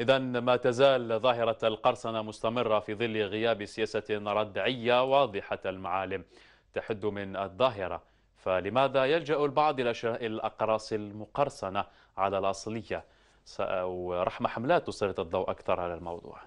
إذا ما تزال ظاهرة القرصنة مستمرة في ظل غياب سياسة ردعية واضحة المعالم تحد من الظاهرة فلماذا يلجأ البعض إلى شراء الأقراص المقرصنة على الأصلية رحمة حملات تسلط الضوء أكثر على الموضوع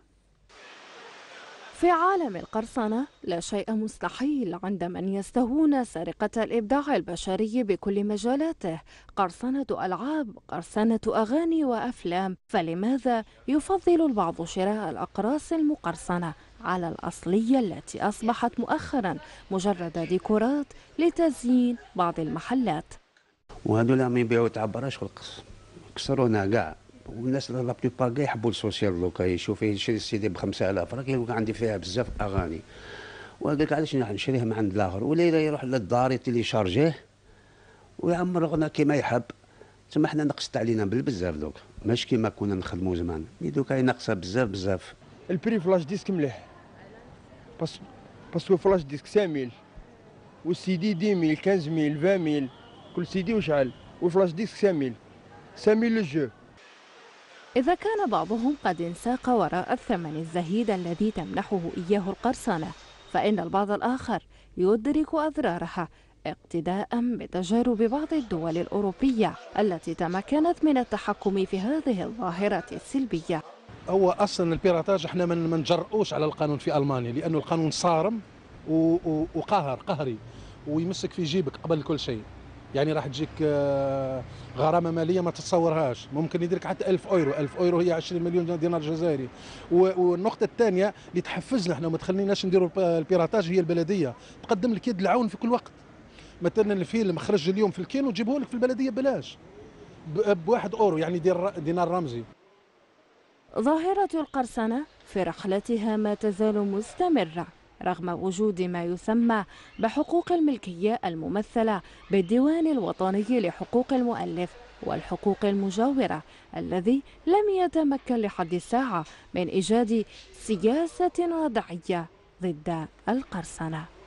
في عالم القرصنة لا شيء مستحيل عند من يستهون سرقة الإبداع البشري بكل مجالاته قرصنة ألعاب قرصنة أغاني وأفلام فلماذا يفضل البعض شراء الأقراص المقرصنة على الأصلية التي أصبحت مؤخرا مجرد ديكورات لتزيين بعض المحلات وهذول عم يبيعوا تعبراش القص كسرونا كاع والناس اللي لا بلوبار كاع يحبوا السوسيال لوكا يشوف يشري السيدي ب 5000 راه يلقى عندي فيها بزاف اغاني لك علاش نشريها من عند الاخر ولا يروح للدار يتيليشارجيه ويعمر غنا كيما يحب تما حنا نقصت علينا بالبزاف دوك ماشي كيما كنا نخدموا زمان مي دوك هي ناقصه بزاف بزاف البري فلاش ديسك مليح بس هو فلاش ديسك ساميل والسي دي ميل كانز ميل 20 ميل كل سيدي وشعل وفلاش ديسك ساميل ساميل للجو إذا كان بعضهم قد انساق وراء الثمن الزهيد الذي تمنحه إياه القرصنة فإن البعض الآخر يدرك أضرارها اقتداء بتجارب بعض الدول الأوروبية التي تمكنت من التحكم في هذه الظاهرة السلبية هو أصلا البيراتاج احنا ما نجرؤوش على القانون في ألمانيا لأنه القانون صارم وقهر قهري ويمسك في جيبك قبل كل شيء يعني راح تجيك آه، غرامه ماليه ما تتصورهاش ممكن يديرك حتى 1000 اورو 1000 اورو هي 20 مليون دينار جزائري والنقطه الثانيه اللي تحفزنا احنا وما تخليناش نديروا البيراتاج هي البلديه تقدم لك يد العون في كل وقت مثلا الفيلم خرج اليوم في الكينو جيبه لك في البلديه بلاش بواحد اورو يعني دينار رمزي ظاهره القرصنه في رحلتها ما تزال مستمره رغم وجود ما يسمى بحقوق الملكية الممثلة بالديوان الوطني لحقوق المؤلف والحقوق المجاورة الذي لم يتمكن لحد الساعة من إيجاد سياسة وضعية ضد القرصنة